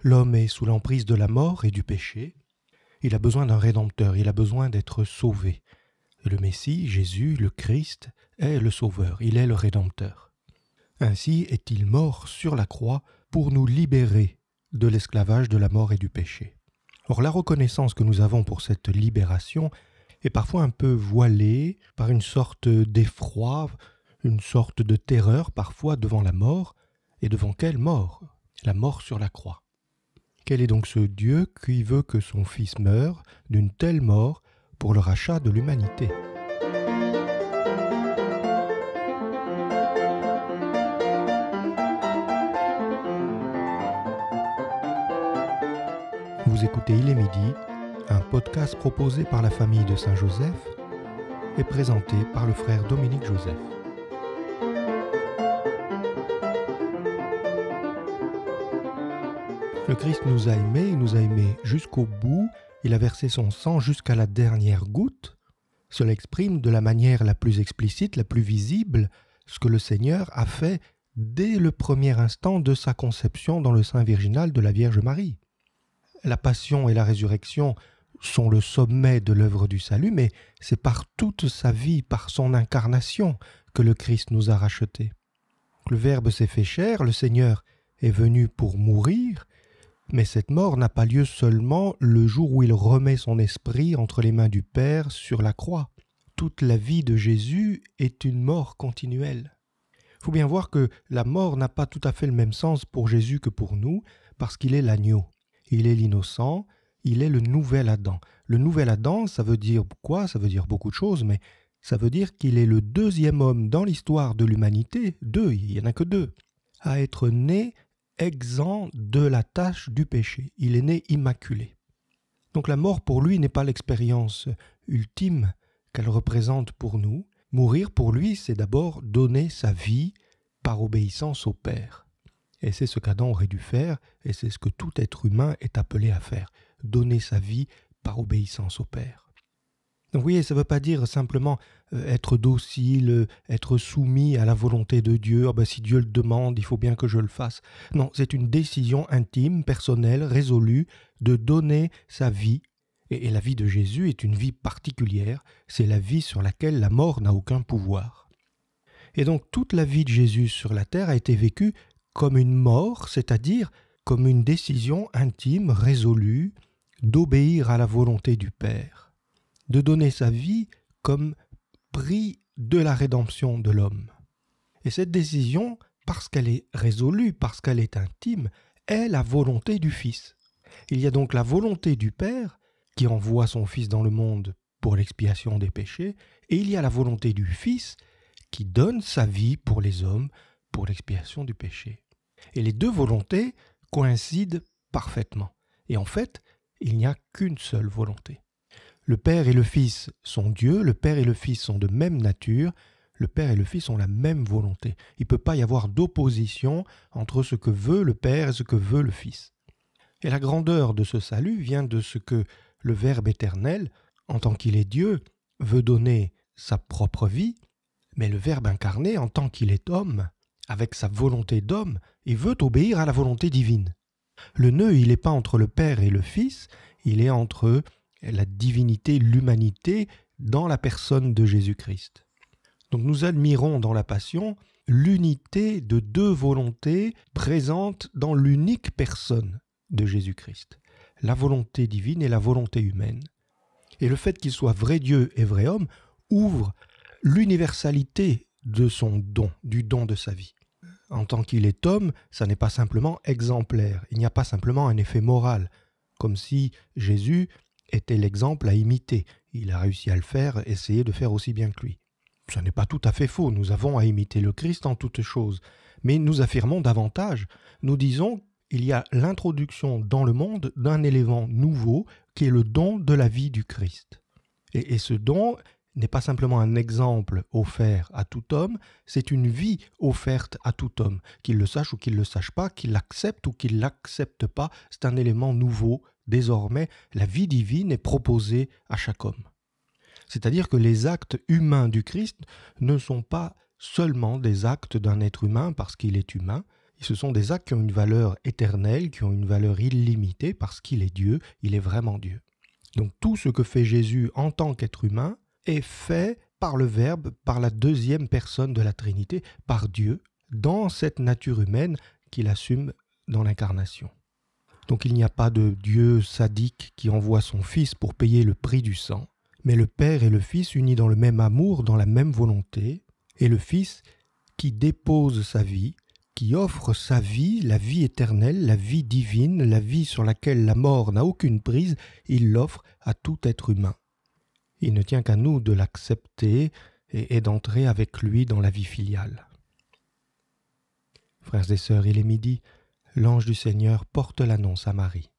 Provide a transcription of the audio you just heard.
L'homme est sous l'emprise de la mort et du péché. Il a besoin d'un Rédempteur, il a besoin d'être sauvé. le Messie, Jésus, le Christ, est le Sauveur, il est le Rédempteur. Ainsi est-il mort sur la croix pour nous libérer de l'esclavage de la mort et du péché. Or la reconnaissance que nous avons pour cette libération est parfois un peu voilée par une sorte d'effroi, une sorte de terreur parfois devant la mort, et devant quelle mort La mort sur la croix. Quel est donc ce Dieu qui veut que son Fils meure d'une telle mort pour le rachat de l'humanité Vous écoutez Il est midi, un podcast proposé par la famille de Saint-Joseph et présenté par le frère Dominique Joseph. Le Christ nous a aimés, il nous a aimés jusqu'au bout, il a versé son sang jusqu'à la dernière goutte. Cela exprime de la manière la plus explicite, la plus visible, ce que le Seigneur a fait dès le premier instant de sa conception dans le sein virginal de la Vierge Marie. La passion et la résurrection sont le sommet de l'œuvre du salut, mais c'est par toute sa vie, par son incarnation, que le Christ nous a rachetés. Le Verbe s'est fait chair, le Seigneur est venu pour mourir, mais cette mort n'a pas lieu seulement le jour où il remet son esprit entre les mains du Père sur la croix. Toute la vie de Jésus est une mort continuelle. Il faut bien voir que la mort n'a pas tout à fait le même sens pour Jésus que pour nous, parce qu'il est l'agneau, il est l'innocent, il est le nouvel Adam. Le nouvel Adam, ça veut dire quoi Ça veut dire beaucoup de choses, mais ça veut dire qu'il est le deuxième homme dans l'histoire de l'humanité, deux, il n'y en a que deux, à être né exempt de la tâche du péché. Il est né immaculé. Donc la mort pour lui n'est pas l'expérience ultime qu'elle représente pour nous. Mourir pour lui, c'est d'abord donner sa vie par obéissance au Père. Et c'est ce qu'Adam aurait dû faire, et c'est ce que tout être humain est appelé à faire, donner sa vie par obéissance au Père voyez, ça ne veut pas dire simplement euh, être docile, euh, être soumis à la volonté de Dieu. Ah ben, si Dieu le demande, il faut bien que je le fasse. Non, c'est une décision intime, personnelle, résolue, de donner sa vie. et la vie de Jésus est une vie particulière, c'est la vie sur laquelle la mort n'a aucun pouvoir. Et donc toute la vie de Jésus sur la terre a été vécue comme une mort, c'est-à-dire comme une décision intime, résolue, d'obéir à la volonté du Père de donner sa vie comme prix de la rédemption de l'homme. Et cette décision, parce qu'elle est résolue, parce qu'elle est intime, est la volonté du Fils. Il y a donc la volonté du Père qui envoie son Fils dans le monde pour l'expiation des péchés, et il y a la volonté du Fils qui donne sa vie pour les hommes pour l'expiation du péché. Et les deux volontés coïncident parfaitement. Et en fait, il n'y a qu'une seule volonté. Le Père et le Fils sont Dieu, le Père et le Fils sont de même nature, le Père et le Fils ont la même volonté. Il ne peut pas y avoir d'opposition entre ce que veut le Père et ce que veut le Fils. Et la grandeur de ce salut vient de ce que le Verbe éternel, en tant qu'il est Dieu, veut donner sa propre vie, mais le Verbe incarné, en tant qu'il est homme, avec sa volonté d'homme, il veut obéir à la volonté divine. Le nœud, il n'est pas entre le Père et le Fils, il est entre eux la divinité, l'humanité dans la personne de Jésus-Christ. Donc nous admirons dans la Passion l'unité de deux volontés présentes dans l'unique personne de Jésus-Christ, la volonté divine et la volonté humaine. Et le fait qu'il soit vrai Dieu et vrai homme ouvre l'universalité de son don, du don de sa vie. En tant qu'il est homme, ça n'est pas simplement exemplaire, il n'y a pas simplement un effet moral, comme si Jésus était l'exemple à imiter. Il a réussi à le faire, essayer de faire aussi bien que lui. Ce n'est pas tout à fait faux, nous avons à imiter le Christ en toutes choses, mais nous affirmons davantage, nous disons il y a l'introduction dans le monde d'un élément nouveau qui est le don de la vie du Christ. Et, et ce don n'est pas simplement un exemple offert à tout homme, c'est une vie offerte à tout homme, qu'il le sache ou qu'il ne le sache pas, qu'il l'accepte ou qu'il ne l'accepte pas, c'est un élément nouveau. Désormais, la vie divine est proposée à chaque homme. C'est-à-dire que les actes humains du Christ ne sont pas seulement des actes d'un être humain parce qu'il est humain, ce sont des actes qui ont une valeur éternelle, qui ont une valeur illimitée parce qu'il est Dieu, il est vraiment Dieu. Donc tout ce que fait Jésus en tant qu'être humain est fait par le Verbe, par la deuxième personne de la Trinité, par Dieu, dans cette nature humaine qu'il assume dans l'incarnation. Donc il n'y a pas de Dieu sadique qui envoie son Fils pour payer le prix du sang, mais le Père et le Fils unis dans le même amour, dans la même volonté, et le Fils qui dépose sa vie, qui offre sa vie, la vie éternelle, la vie divine, la vie sur laquelle la mort n'a aucune prise, il l'offre à tout être humain. Il ne tient qu'à nous de l'accepter et, d'entrer avec lui dans la vie filiale. Frères et sœurs, il est midi, l'ange du Seigneur porte l'annonce à Marie.